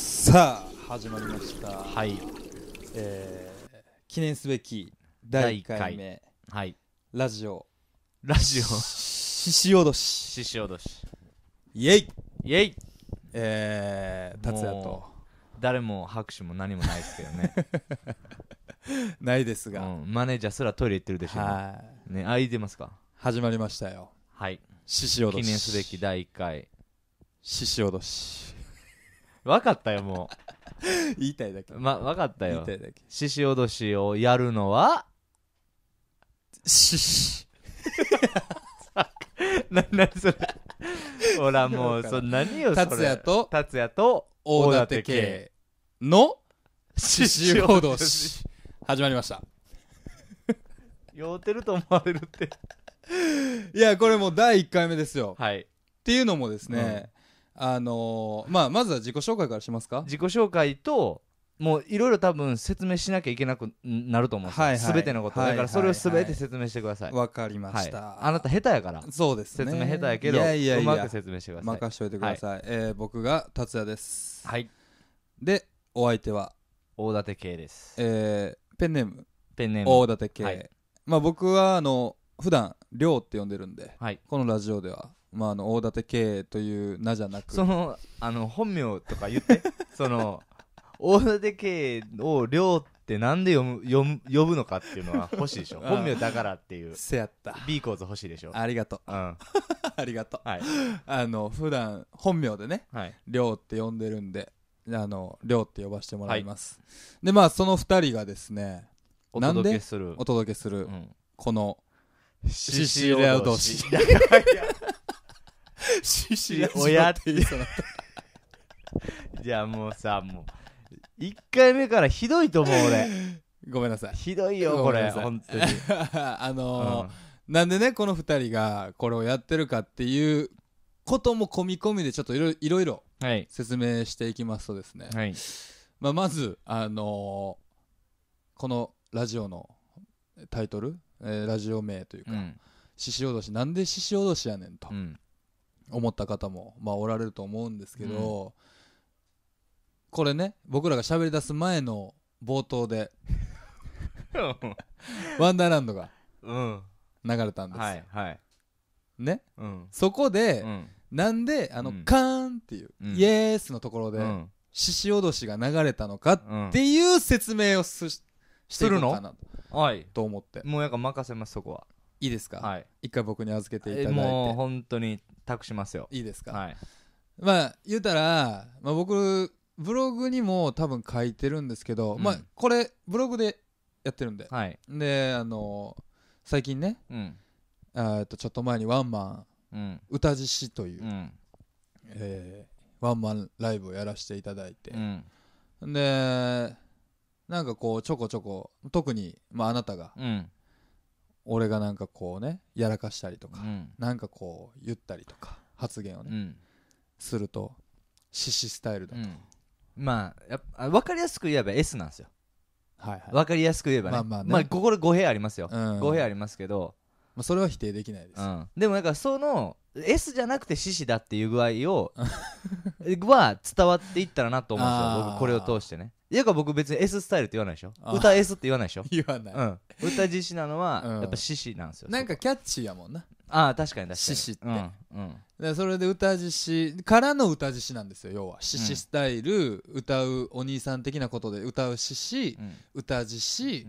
さあ始まりましたはい、えー、記念すべき第1回目はいラジオラジオ ししおどしししおどしイエイイェイえー、達也と誰も拍手も何もないですけどね ないですが、うん、マネージャーすらトイレ行ってるでしょうねねあいてますか始まりましたよはい獅子し記念すべき第1回獅子おどし分かったよもう 言いたいだけま分かったよ獅子おどしをやるのは獅子 何それほ らもうそ何よそれ達也と達也と大館家の獅子報道始まりました酔うてると思われるっていやこれもう第1回目ですよはいっていうのもですね、うん、あのー、まあまずは自己紹介からしますか自己紹介ともういろいろ多分説明しなきゃいけなくなると思うんですよ、はいはい、全てのこと、だからそれを全て説明してくださいわ、かりました、はい、あなた下手やからそうです、ね、説明下手やけどいやいやうまく説明してください任しといてください、はい、えー、僕が達也ですはいでお相手は大館圭ですえー、ペンネームペンネーム大館圭、はい、まあ僕はあの普段亮って呼んでるんで、はい、このラジオではまあ、あの大館圭という名じゃなくそのあの本名とか言って その大館家をうってなんで読む読む呼ぶのかっていうのは欲しいでしょ 本名だからっていうせやった B コーズ欲しいでしょありがとう、うん、ありがとう、はい、あの普段本名でねりはい、って呼んでるんであのうって呼ばせてもらいます、はい、でまあその2人がですねお届けするお届けする、うん、このシシリア同士シシリア親って言 いそうなったじゃあもうさもう1回目からひどいと思う俺ごめんなさいひどいよこれ本当に あのーうん、なんでねこの2人がこれをやってるかっていうことも込み込みでちょっといろいろ説明していきますとですね、はい、まあ、まずあのー、このラジオのタイトル、えー、ラジオ名というか「獅子おどし」なんで獅子おどしやねんと、思った方も、まあ、おられると思うんですけど、うんこれね僕らが喋り出す前の冒頭でワンダーランドがうん流れたんですよ、はいはいね、うんそこで、うんなんであの、うんカーンっていう、うんイエースのところで、獅子おどしが流れたのかっていう説明をすししてるのかなはいと思ってもうやっぱ任せますそこはいいですか、はい一回僕に預けていただいて、もう本当に託しますよいいですか、はいまあ言うたら、まあ、僕ブログにも多分書いてるんですけど、うんまあこれブログでやってるんではい、であの最近ねうんあっとちょっと前にワンマンうん歌獅子という、うんえーワンマンライブをやらせていただいてう、んでなんかこうちょこちょこ特に、まあ、あなたがうん俺がなんかこうねやらかしたりとか、うんなんかこう言ったりとか発言をね、うんすると獅子スタイルだと、うんまあやあ分かりやすく言えば S なんですよはいはい分かりやすく言えばね,、ままあまあここで語弊ありますよ、うん語弊ありますけど、まあ、それは否定できないです、うん、でもなんかその S じゃなくて獅子だっていう具合を は伝わっていったらなと思うんですよ僕これを通してねいやか僕別に S スタイルって言わないでしょ歌 S って言わないでしょ、言わない、うん、歌自身なのはやっぱ獅子なんですよなんかキャッチーやもんなああ確かに確かに獅子ってうんうんでそれで歌獅子からの歌獅子なんですよ要は獅子スタイル、歌うお兄さん的なことで歌う獅子、歌獅子、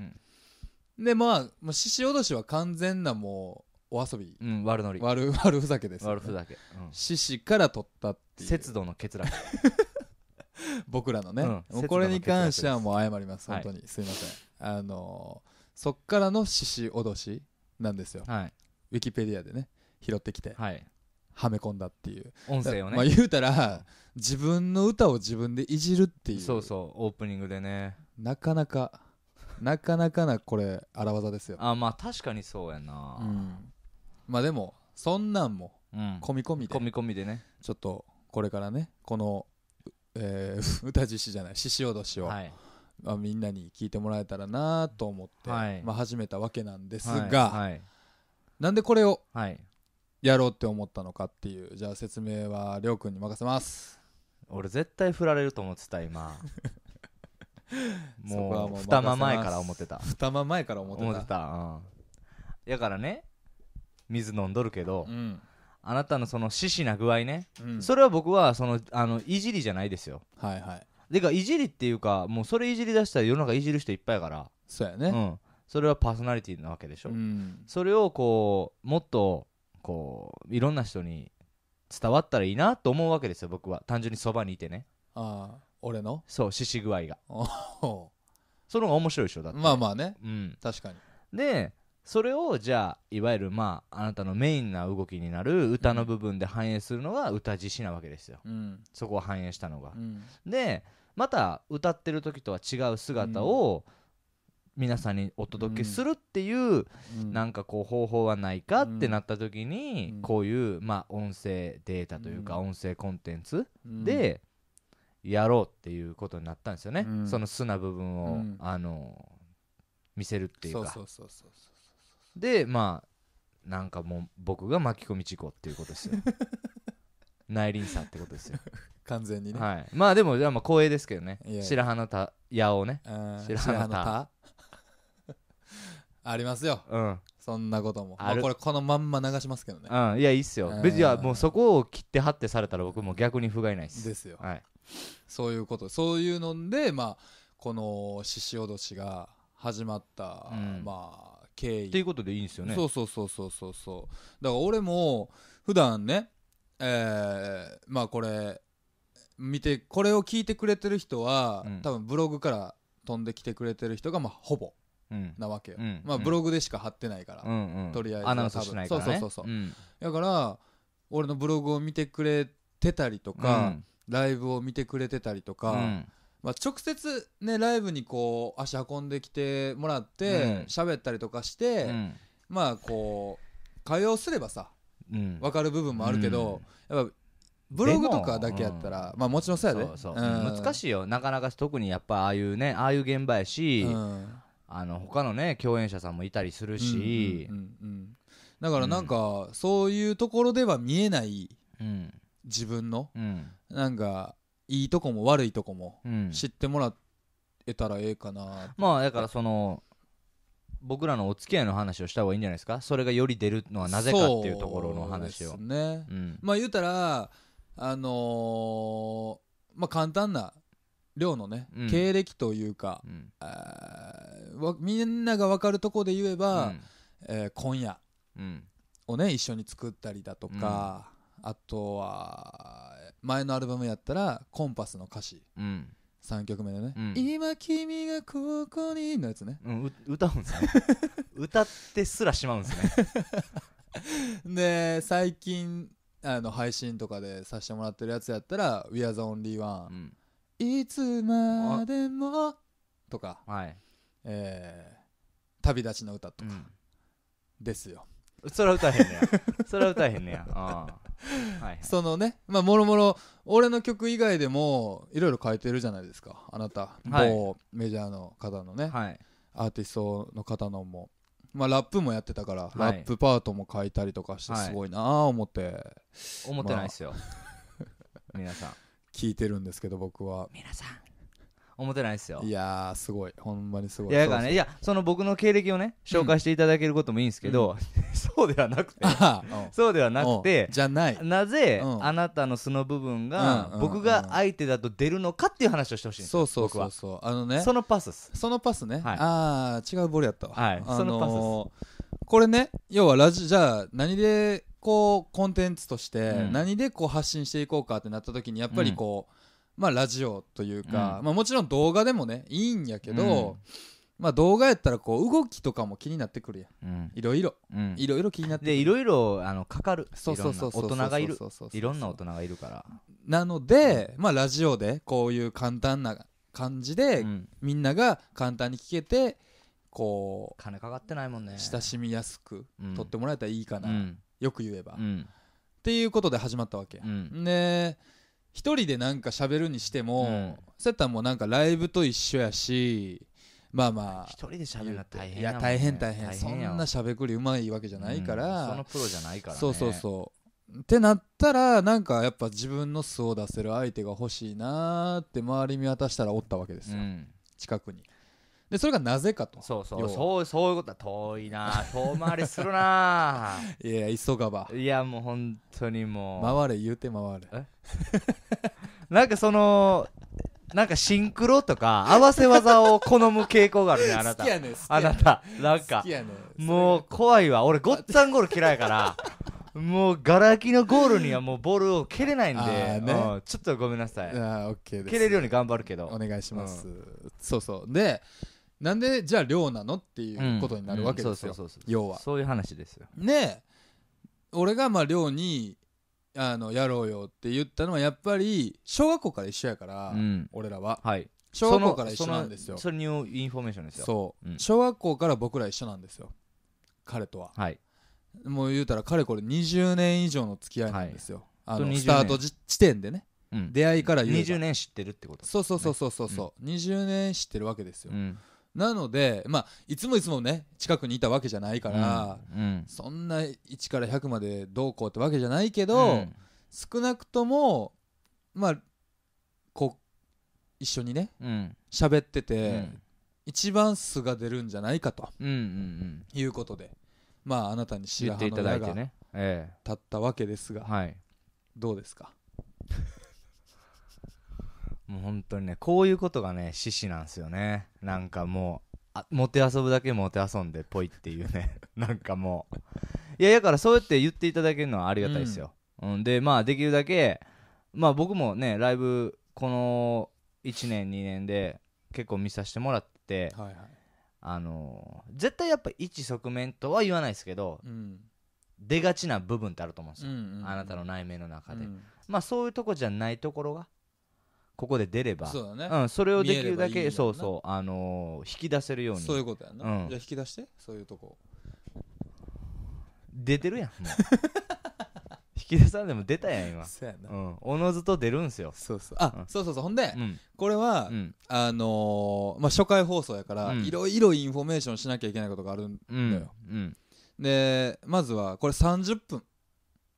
でまあ獅子おどしは完全なもうお遊び、うん、悪悪 悪ふざけです、ね、悪ふざけ獅子、うん、から取ったっいう節度の欠落僕らのね、うん、これに関してはもう謝ります本当に、はい、すみませんあのー、そっからの獅子おどしなんですよ、はい、ウィキペディアでね拾ってきて、はい、はめ込んだっていう音声をねまあ言うたら自分の歌を自分でいじるっていうそうそうオープニングでねなかなかなかなかなこれ荒技ですよあまあ確かにそうやな、うん、まあでもそんなんも込み込みで、込み込みでねちょっとこれからねこの、えー、歌獅子じゃない獅子おどしを、はいまあ、みんなに聞いてもらえたらなと思って、はい、まあ、始めたわけなんですが、はいはい、なんでこれを、はいやろうって思ったのかっていうじゃあ説明はりょうくんに任せます俺絶対振られると思ってた今 もう二間前から思ってた二間前から思ってた思ってた、うん、やからね水飲んどるけど、うん、あなたのその獅子な具合ね、うん、それは僕はそのあのいじりじゃないですよはいはいでかいじりっていうかもうそれいじり出したら世の中いじる人いっぱいやからそうやね、うん、それはパーソナリティなわけでしょ、うん、それをこうもっとこういろんな人に伝わったらいいなと思うわけですよ僕は単純にそばにいてねああ俺のそう獅子具合がその方が面白いでしょだってまあまあねうん確かにでそれをじゃあいわゆるまああなたのメインな動きになる歌の部分で反映するのが歌自身なわけですよ、うん、そこを反映したのが、うん、でまた歌ってる時とは違う姿を、うん皆さんにお届けするっていう、なんかこう方法はないかってなった時に、こういうまあ音声データというか音声コンテンツでやろうっていうことになったんですよね、その素な部分を、あの見せるっていうかでまあなんかもう僕が巻き込み事故っていうことですよ 内輪差ってことですよ完全にね、はい、まあでもじゃあまあ光栄ですけどね白羽の矢をね白羽の矢ありますようんそんなこともあまあこれこのまんま流しますけどねうんいやいいっすよ別にもうそこを切って貼ってされたら僕も逆に不甲斐ないっすですよはいそういうことそういうのでまあこの獅子脅しが始まった、うんまあ経緯っていうことでいいんですよねそうそうそうそうそうそうだから俺も普段ねえーまあこれ見てこれを聞いてくれてる人は、うん多分ブログから飛んできてくれてる人がまあほぼなわけよ、まあ、ブログでしか貼ってないから、うんうん、とりあえずアナウンスしないから、ね、そうそうそうそう、ん、だから俺のブログを見てくれてたりとか、ライブを見てくれてたりとか、まあ、直接ねライブにこう足運んできてもらって喋、ったりとかして、まあこう会話をすればさ、うん、分かる部分もあるけど、やっぱブログとかだけやったら、うん、まあもちろんそうやで難しいよなかなか特にやっぱああいうねああいう現場やし、うん、あの他のね共演者さんもいたりするし、うんうんうんうん、だからなんか、うん、そういうところでは見えない、うん、自分の、うん、なんかいいとこも悪いとこも知ってもらえたらええかな、まあだからその僕らのお付き合いの話をした方がいいんじゃないですかそれがより出るのはなぜかっていうところの話をね、うん、まあ言うたらあのー、まあ簡単な量のね、うん経歴というか、うんわみんなが分かるとこで言えば、えー今夜うんをね一緒に作ったりだとか、あとは前のアルバムやったら「コンパス」の歌詞うん3曲目でね「うん今君がここに」のやつねうん、う歌うんすね 歌ってすらしまうんですね で最近あの配信とかでさせてもらってるやつやったら「We are the only う one ん」いつまでもとか、はいえー、旅立ちの歌とか、ですよ。それは歌えへんねや それは歌えへんねやあはい、はい、そのねまあもろもろ俺の曲以外でもいろいろ書いてるじゃないですかあなた、はい、某メジャーの方のね、はい、アーティストの方のもまあラップもやってたから、はい、ラップパートも書いたりとかしてすごいなあ思って、思ってないっすよ、まあ、皆さん聞いてるんですけど僕は皆さん思ってないですよいやーすごいほんまにすごいいやだからねいやその僕の経歴をね紹介していただけることもいいんですけど、そうではなくてそうではなくてじゃないなぜあなたの素の部分が僕が相手だと出るのかっていう話をしてほしいんですそうそうそうそうあのねそのパスっすそのパスね、はいああ違うボールやったわ、はいあのーそのパスこれね要はラジじゃあ何でこうコンテンツとして何でこう発信していこうかってなった時にやっぱりこう、まあ、ラジオというか、まあ、もちろん動画でもねいいんやけど、まあ、動画やったらこう動きとかも気になってくるやん、いろいろ、いろいろ気になってでいろいろあのかかるそうそうそう大人がいるいろんな大人がいるからなので、まあ、ラジオでこういう簡単な感じで、みんなが簡単に聞けてこう金かかってないもんね親しみやすく、撮ってもらえたらいいかな、よく言えば、うん、っていうことで始まったわけ、うん、で一人でなんか喋るにしても、うん、セッターもなんかライブと一緒やしまあまあ一人で喋るの大変、ね、いや大変大変そんな喋くりうまいわけじゃないから、うん、そのプロじゃないから、ね、そうそうそうってなったらなんかやっぱ自分の素を出せる相手が欲しいなーって周り見渡したらおったわけですよ、近くにでそれがなぜかとそうそうそうそういうことは遠いな遠回りするな いや急がばいやもう本当にもう回れ言うて回れ なんかそのなんかシンクロとか合わせ技を好む傾向があるねあなた好きやねあなたなんかもう怖いわ俺ごっつぁんゴール嫌いからもうガラ空きのゴールにはもうボールを蹴れないんで、ね、ちょっとごめんなさいあー、OK、です蹴れるように頑張るけどお願いします、うん、そうそうでなんでじゃあ寮なのっていうことになるわけですよ要はそういう話ですよね俺がまあ寮にあのやろうよって言ったのはやっぱり小学校から一緒やから、うん、俺らは、はい、小学校から一緒なんですよそれニューインフォメーションですよそう、うん、小学校から僕ら一緒なんですよ彼とは、はい、もう言うたらかれこれ20年以上の付き合いなんですよ、はい、あのスタート地点でね、うん、出会いから言う20年知ってるってこと、ね、そうそうそうそうそう、うん、20年知ってるわけですよ、うんなので、まあ、いつもいつもね近くにいたわけじゃないから、うんうん、そんな1から100までどうこうってわけじゃないけど、うん、少なくとも、まあ、こう一緒にね喋、ってて、一番素が出るんじゃないかと、うんうんうん、いうことで、まあ、あなたに白羽の矢が立ったわけですが、ねええ、どうですかもう本当にねこういうことがね獅子なんですよねなんかもうあモテ遊ぶだけモテ遊んでぽいっていうね なんかもういやだからそうやって言っていただけるのはありがたいですよ、うん、うん、でまあできるだけまあ僕もねライブこの1年2年で結構見させてもらって、はいはい、あの絶対やっぱ一側面とは言わないですけど、うん、出がちな部分ってあると思うんですよ、うんうんうん、あなたの内面の中で、うん、まあそういうとこじゃないところがここで出ればそうだね、うん、それをできるだけいいんそうそう、あのー引き出せるようにそういうことやな、うんじゃあ引き出してそういうとこ出てるやん 引き出さんでも出たやん今、そうやなうん、おのずと出るんすよ、そうそうあ、うんそうそうそうほんで、うんこれは、うんあのーまあ、初回放送やから、うんいろいろインフォメーションしなきゃいけないことがあるんだようん、でまずはこれ30分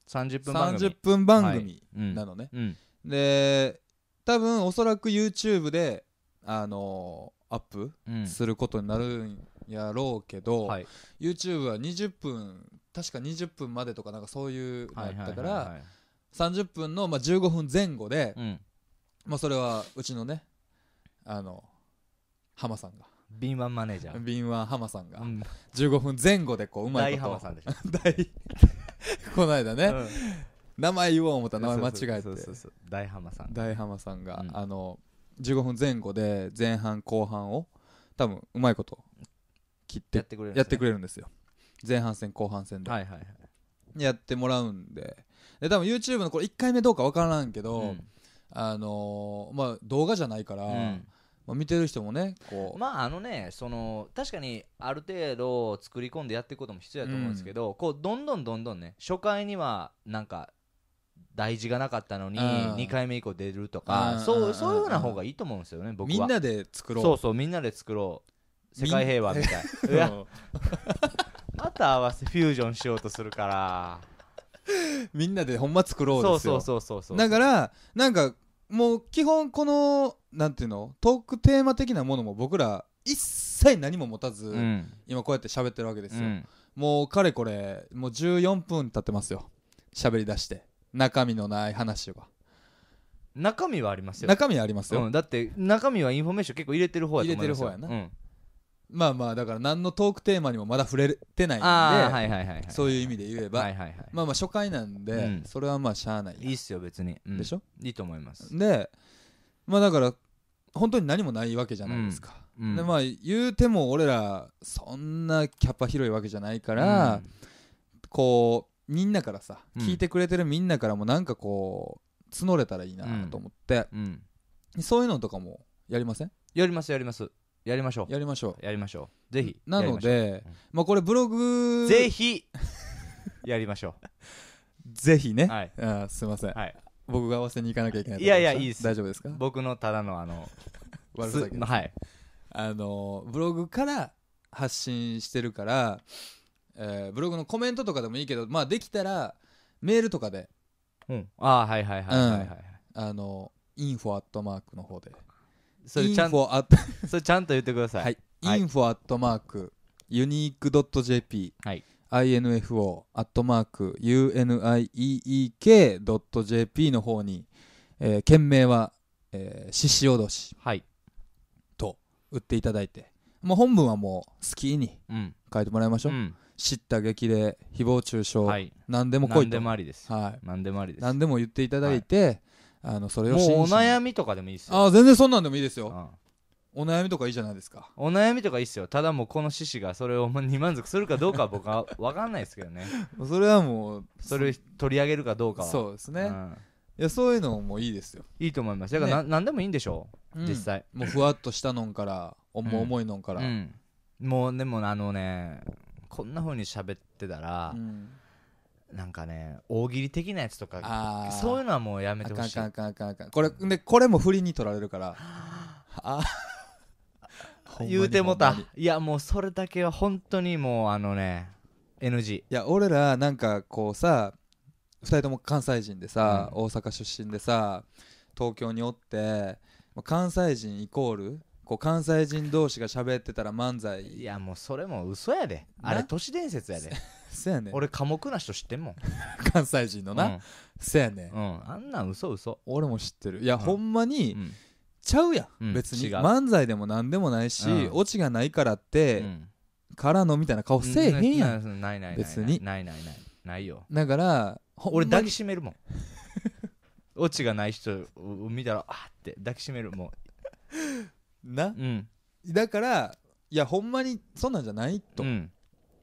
30分番組30分番組はいなのね、うん、で多分おそらく YouTube であのー、アップすることになるんやろうけど、うんはい、YouTube は20分確か20分までとかなんかそういうのやったから、30分の、まあ、15分前後で、うん、まあ、それはうちのねあの浜さんが。敏腕マネージャー敏腕浜さんが、うん、15分前後でこううまいこと大浜さんでしょ この間ね、うん名前言おう思ったら名前間違えて大浜さん大浜さんが、うん、あの15分前後で前半後半を多分うまいこと切ってやってくれる、んですよ前半戦後半戦で、はいはいはい、やってもらうんでで多分 YouTube のこれ1回目どうか分からんけど、うん、あのー、まあ、動画じゃないから、うんまあ、見てる人もねこうまああのねその確かにある程度作り込んでやっていくことも必要だと思うんですけど、うん、こうどんどんどんどんね初回にはなんか大事がなかったのに2回目以降出るとかそうそういうふうな方がいいと思うんですよね僕はみんなで作ろうそうそうみんなで作ろう世界平和みたいなやまた合わせフュージョンしようとするからみんなでほんま作ろうですよそうそうそうそうだからなんかもう基本このなんていうのトークテーマ的なものも僕ら一切何も持たず、うん、今こうやって喋ってるわけですよ、うん、もうかれこれもう14分経ってますよ喋り出して中身のない話は中身はありますよ中身はありますよ、うん、だって中身はインフォメーション結構入れてる方やと思います方やな、うんまあまあだから何のトークテーマにもまだ触れてないんで、はいはいはいそういう意味で言えば、はいはいはいまあまあ初回なんで、うんそれはまあしゃあないいいっすよ別に、うんでしょいいと思いますでまあだから本当に何もないわけじゃないですか、うんでまあ言うても俺らそんなキャパ広いわけじゃないから、こうみんなからさ、うん聞いてくれてるみんなからもなんかこう募れたらいいなと思って、うんそういうのとかもやりませんやりますやりますやりましょうやりましょやりましょうぜひなのでま,、あこれブログぜひ やりましょうぜひね、はいあすいません、はい僕が合わせに行かなきゃいけないといやいやいいです大丈夫ですか僕のただのあの 悪さはいあのブログから発信してるからえー、ブログのコメントとかでもいいけど、まあ、できたらメールとかで、うん、ああはいはいはいはいはい、うん、あのインフォアットマークの方でそれちゃんと それちゃんと言ってください、はい、はい、インフォアットマークユニークドット JP、はい、info アットマーク unieek ドット JP の方に、えー、件名は、え獅子おどし、はい、と売っていただいてもう本文はもう好きに書いてもらいましょう、うんうん知った激励誹謗中傷、はい、何でも来いと何でもありです、はい、何でもありです何でも言っていただいて、はい、あのそれをもうお悩みとかでもいいですよあ全然そんなんでもいいですよ、うんお悩みとかいいじゃないですかお悩みとかいいっすよただもうこの獅子がそれをに満足するかどうかは僕は分かんないですけどね それはもうそれ取り上げるかどうかはそうですね、うん、いやそういうのもいいですよいいと思いますだからな、ね、何でもいいんでしょう、うん、実際もうふわっとしたのんから重いのんから、うん、もうでもあのねこんなふうに喋ってたら、うん、なんかね大喜利的なやつとかそういうのはもうやめてほしいあかんかんかんこれこれも振りに取られるからあ 言うてもたいやもうそれだけは本当にもうあのね NG いや俺らなんかこうさ2人とも関西人でさ、うん、大阪出身でさ東京におって関西人イコールこう関西人同士が喋ってたら漫才いやもうそれも嘘やであれ都市伝説やでせやね俺寡黙な人知ってんもん、関西人のな、うんせやねんうん、あんなん嘘嘘俺も知ってるいや、ほんまにうんちゃうやん、うん別に漫才でも何でもないし、うんオチがないからって、うんからのみたいな顔せえへんやん、うんないないないない別にないないないないよだから俺抱きしめるもん オチがない人を見たらあって抱きしめるもうな、うん、だからいやほんまにそんなんじゃないと、うん、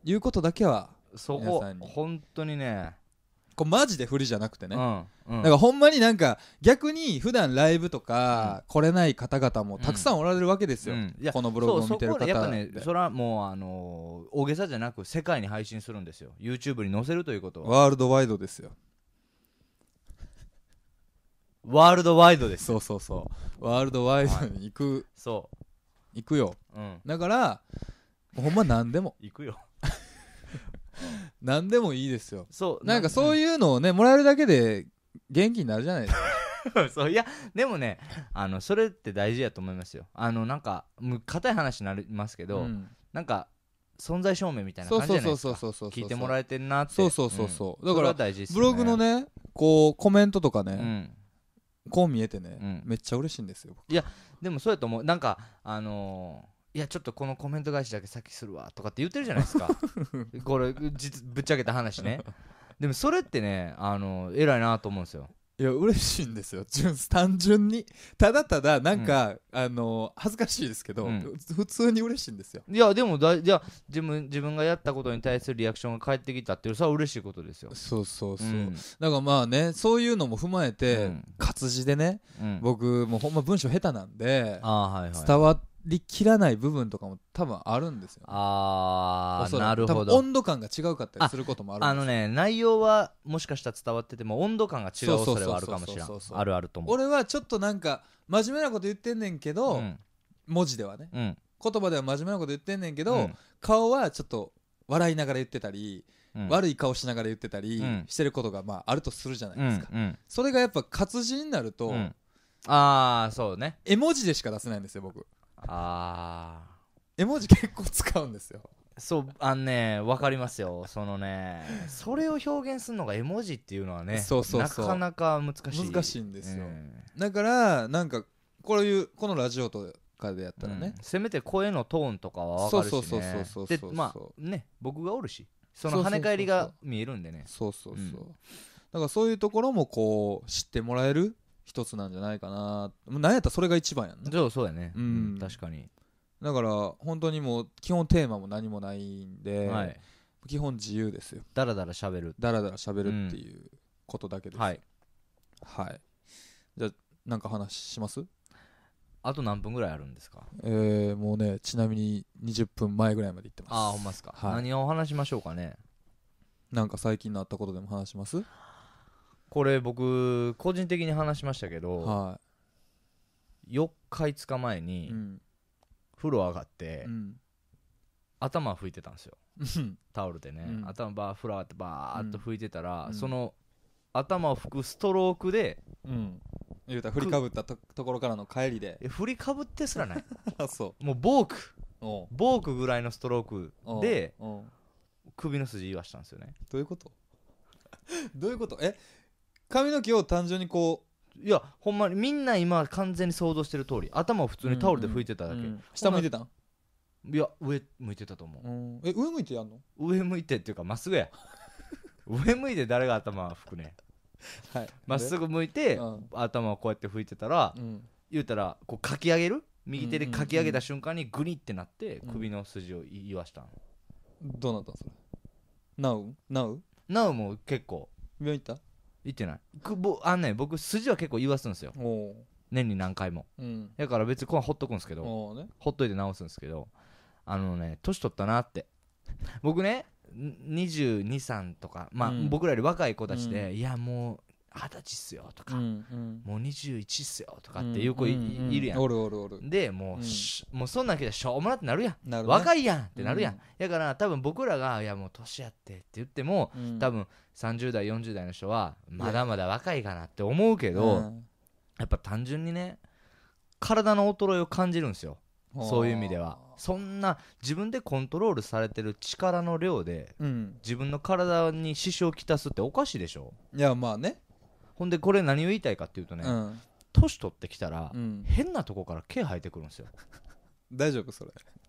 いうことだけはそこ本当にねこマジで不利じゃなくてね、うんうん、だからほんまになんか逆に普段ライブとか来れない方々もたくさんおられるわけですよ、うんうん、このブログを見てる方そやっぱねそれはもう、あのー、大げさじゃなく世界に配信するんですよ YouTube に載せるということはワールドワイドですよワールドワイドですそうそうそうワールドワイドに行く、そう行くようんだからほんま何でも行くよ 何でもいいですよそうなんかそういうのをねもらえるだけで元気になるじゃないですか そういやでもねあのそれって大事やと思いますよあのなんかむ硬い話になりますけど、うんなんか存在証明みたいなそう感じそじうゃないそでうすかそうそう聞いてもらえてんなってそうそうそうそうだから大事ブログのねこうコメントとかね、うんこう見えてね、うん、めっちゃ嬉しいんですよいやでもそうやと思うなんかあのー、いやちょっとこのコメント返しだけ先するわとかって言ってるじゃないですか これぶっちゃけた話ねでもそれってねあのー、偉いなと思うんですよいや嬉しいんですよ純単純にただただなんか、あの恥ずかしいですけど、うん普通に嬉しいんですよいやでもだいじゃあ自分自分がやったことに対するリアクションが返ってきたっていうそれは嬉しいことですよ、そうそうそう、うんだからまあねそういうのも踏まえて、うん活字でねうん僕もうほんま文章下手なんであー伝わっりきらない部分とかも多分あるんですよ、ね、ああなるほど温度感が違うかったりすることもあるあのね内容はもしかしたら伝わってても温度感が違うそれはあるかもしれないあるあると思う俺はちょっとなんか真面目なこと言ってんねんけど、うん、文字ではね、うん、言葉では真面目なこと言ってんねんけど、うん、顔はちょっと笑いながら言ってたり、悪い顔しながら言ってたりしてることがまああるとするじゃないですか、それがやっぱ活字になると、ああそうね絵文字でしか出せないんですよ僕ああ絵文字結構使うんですよそうあのね分かりますよそのねそれを表現するのが絵文字っていうのはねそうそうそうなかなか難しい難しいんですよ、だからなんかこういうこのラジオとかでやったらね、うん、せめて声のトーンとかは分かるし、ね、そうそうそうそうそうでまあね僕がおるしその跳ね返りが見えるんでねそうそうそう、うだからそういうところもこう知ってもらえる一つなんじゃないかななんやったらそれが一番やんねじゃあそうやねうん確かにだから本当にもう基本テーマも何もないんで、はい基本自由ですよだらだらしゃべるだらだらしゃべるっていうことだけです、はいはいじゃあなんか話しますあと何分ぐらいあるんですかえー、もうねちなみに20分前ぐらいまで行ってますああほんますかはい何をお話しましょうかねなんか最近のあったことでも話しますこれ僕個人的に話しましたけど、は4日5日前に風呂上がって、うん頭拭いてたんですよタオルでね、うん頭バー風呂上がってバーっと拭いてたら、うんその頭を拭くストロークでうん言うた振りかぶったとところからの帰りで振りかぶってすらない あそもうボークボークぐらいのストロークで首の筋言わしたんですよねどういうこと どういうことえ髪の毛を単純にこういやほんまにみんな今完全に想像してる通り頭を普通にタオルで拭いてただけ、うんうん、下向いてたんいや上向いてたと思う、うん、え上向いてやんの上向いてっていうかまっすぐや 上向いて誰が頭拭くねま、はい、っすぐ向いて、うん、頭をこうやって拭いてたら、うん、言うたらこうかき上げる右手でかき上げた瞬間にグニってなって首の筋を言わしたん、どうなったんそれナウナウナウも結構病院行った言ってないくぼあんね僕筋は結構言わすんですよ年に何回もうんだから別にこうほっとくんですけどねほっといて直すんですけどあのね年取ったなって僕ね2 2 3とかまあ、うん僕らより若い子たちで、いやもう二十歳っすよとか、うんうん、もう21っすよとかっていうい,、るやん、おるおるでもううん、もうそんなんけどしょうもなってなるやん、ね、若いやんってなるやん、うん、だから多分僕らが「いやもう年やって」って言っても、うん、多分30代40代の人はまだまだ若いかなって思うけど、やっぱ単純にね体の衰えを感じるんですよそういう意味ではそんな自分でコントロールされてる力の量で、自分の体に支障をきたすっておかしいでしょいやまあねほんでこれ何を言いたいかっていうとね、うん年取ってきたら、うん変なとこから毛生えてくるんですよ大丈夫そ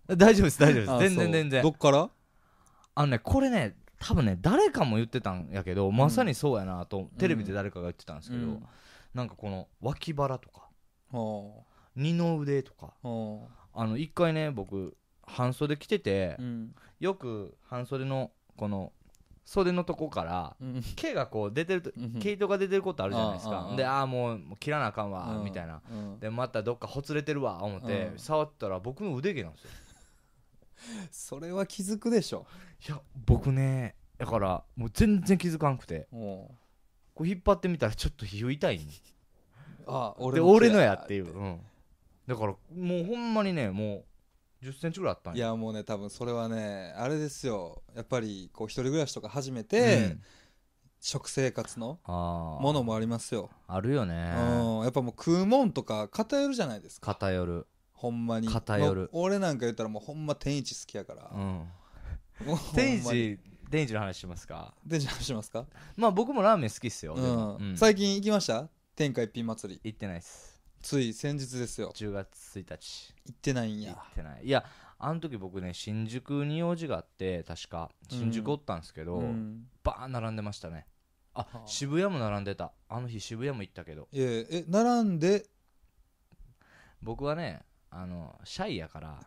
れ大丈夫です大丈夫です全然全然どっからあのねこれね多分ね誰かも言ってたんやけどまさにそうやなと、テレビで誰かが言ってたんですけど、うんなんかこの脇腹とかほ二の腕とかうほあの一回ね僕半袖着てて、うんよく半袖のこの袖のとこから毛がこう出てると毛糸が出てることあるじゃないですかでああもう切らなあかんわみたいなでまたどっかほつれてるわ思って触ったら僕の腕毛なんですよ それは気づくでしょいや僕ねだからもう全然気づかんくてこう引っ張ってみたらちょっと皮膚痛いあ俺の俺のやっていう、うん、だからもうほんまにねも1 0ンチぐらいあったんいやもうね多分それはねあれですよやっぱりこう一人暮らしとか始めて、うん食生活のあものもありますよ、あるよねうん、やっぱもう食うもんとか偏るじゃないですか偏るほんまに偏る俺なんか言ったらもうほんま天一好きやから、うん 天一天一の話しますか天一の話しますか、まあ僕もラーメン好きっすよ、うん、最近行きました天下一品祭り行ってないっすつい先日ですよ10月1日行ってないんや行ってないいやあの時僕ね新宿に用事があって確か新宿おったんですけど、うん、バーン並んでましたねあ、はあ、渋谷も並んでたあの日渋谷も行ったけどええ並んで僕はねあのシャイやから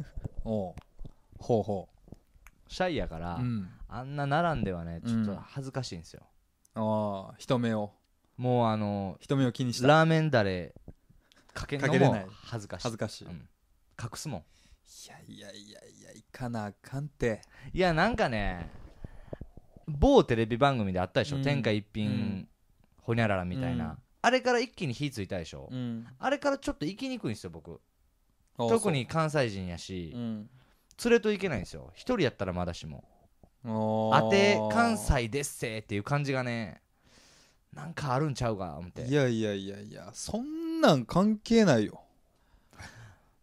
おうほうほうシャイやから、うん、あんな並んではねちょっと恥ずかしいんですよ、うん、ああ人目をもうあの人目を気にしてラーメンだれかけんのも恥ずかしい恥ずかしい、うん、隠すもんいやいやいやいやいかなあかんていやなんかね某テレビ番組であったでしょ、うん、天下一品、ほにゃららみたいな、うん、あれから一気に火ついたでしょ、うん、あれからちょっと行きにくいんですよ僕特に関西人やし、連れといけないんですよ一人やったらまだしもあて関西でっせっていう感じがねなんかあるんちゃうかたっていやいやいやいやそんなん関係ないよ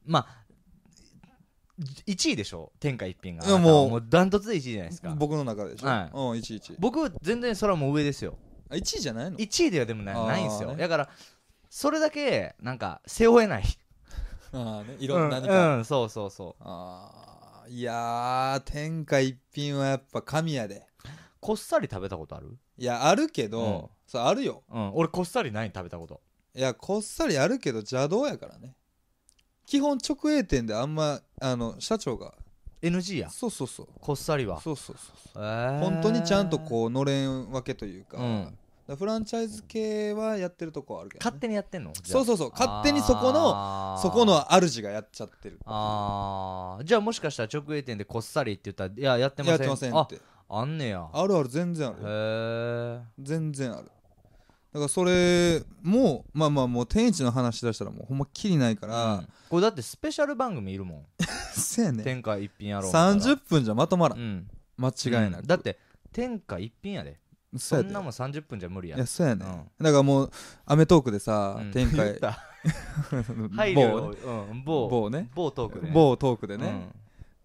まあ1位でしょ天下一品がもうもうダントツで1位じゃないですか僕の中でしょ、はい、うん1位1位僕全然それはもう上ですよ1位じゃないの1位ではでもないないんですよ、ね、だからそれだけなんか背負えない ああねいろんな何か、うん、うん、そうそうそうああいや天下一品はやっぱ神やでこっさり食べたことあるいやあるけど、うん、そあるよ、うん、俺こっさり何食べたこといやこっそりやるけど邪道やからね基本直営店であんまあの社長が NG やそうそうそうこっさりはそうそうそうそう、えー、本当にちゃんとこうのれん分けというか,、うんだフランチャイズ系はやってるとこあるけど、ね、勝手にやってんのそうそうそう勝手にそこのそこの主がやっちゃってるああじゃあもしかしたら直営店でこっさりって言ったらいややってませんやってませんってあんねやあるある全然あるへえ全然あるだからそれもまあまあもう天一の話出したらもうほんまきりないから、うん、これだってスペシャル番組いるもん せやね天下一品やろう30分じゃまとまらん、うん、間違いなく、うん、だって天下一品やでそんなもん30分じゃ無理やいやそうやね、だからもう『アメトーク』でさ、天下言った 配うん、某某ね某トークで、ね、某トークでね、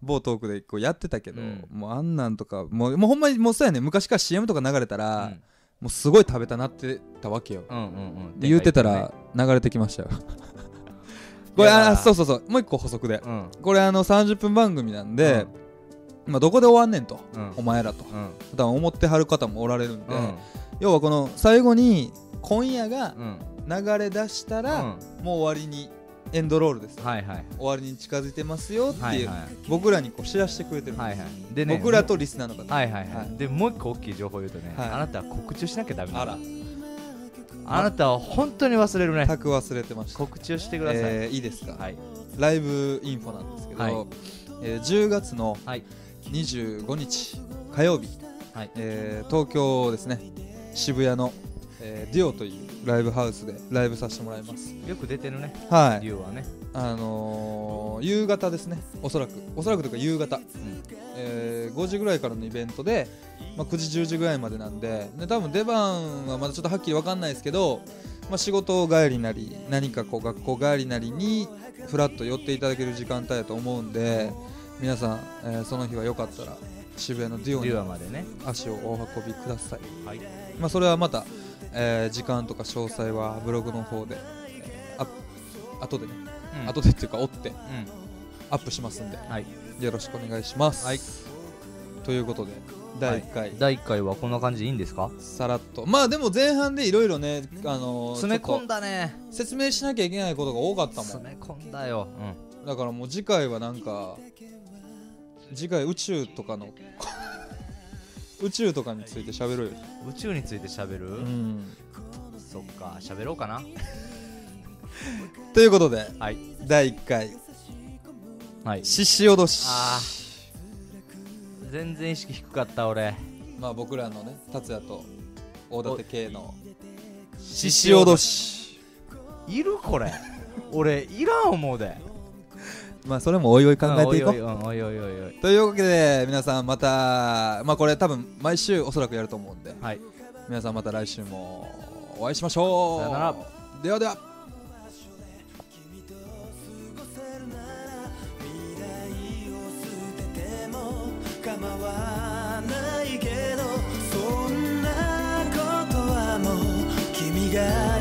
某トークでこうやってたけど、もうあんなんとかもうもうほんまにもうそうやね昔から CM とか流れたら、もうすごい食べたなってたわけよ、うんうんうん、言うてたら流れてきましたよ これあそうそうそうもう一個補足で、うん、これあの30分番組なんで、うん、まどこで終わんねんと、うん、お前らと、うん、多分思ってはる方もおられるんで、要はこの最後に今夜が流れ出したら、もう終わりにエンドロールです、はいはい、終わりに近づいてますよっていう、はいはい、僕らにこう知らせてくれてるんです、はいはい、で、ね、僕らとリスナーの方、はいはいはい、でもう一個大きい情報言うとね、あなたは告知をしなきゃだめなんあなたは本当に忘れるね全く忘れてました告知をしてください、えー、いいですか、はい、ライブインフォなんですけど、はい、えー、10月の25日火曜日、はいえー、東京ですね渋谷のえー、デュオというライブハウスでライブさせてもらいますよく出てるねはいデュオはねあのー、夕方ですねおそらくおそらくというか夕方、うん、えー、5時ぐらいからのイベントで、まあ、9時10時ぐらいまでなんでで多分出番はまだちょっとはっきり分かんないですけど、まあ、仕事帰りなり何かこう学校帰りなりにふらっと寄っていただける時間帯だと思うんで皆さん、えー、その日はよかったら渋谷のデュオに足をお運びください、はいまあ、それはまたえー、時間とか詳細はブログの方で、えー、あ後でね、うん、後でっていうか追って、うん、アップしますんで、はい、よろしくお願いします、はい、ということで第1回、はい、第1回はこんな感じでいいんですかさらっとまあでも前半でいろいろね、あのー、詰め込んだね説明しなきゃいけないことが多かったもん詰め込んだよ、うん、だからもう次回はなんか次回宇宙とかの宇宙とかについて喋ろうよ宇宙について喋る、うん、そっか喋ろうかな ということで、はい、第1回はい獅子おどし全然意識低かった俺まあ僕らのね達也と大館圭の獅子おどしいるこれ俺いらん思うでまあそれもおいおい考えていこう、おいおいおいおいというわけで皆さんまたまあこれ多分毎週おそらくやると思うんで、はい、皆さんまた来週もお会いしましょうさよならではでは構わないけどそんなことはもう君が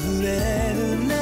触れるね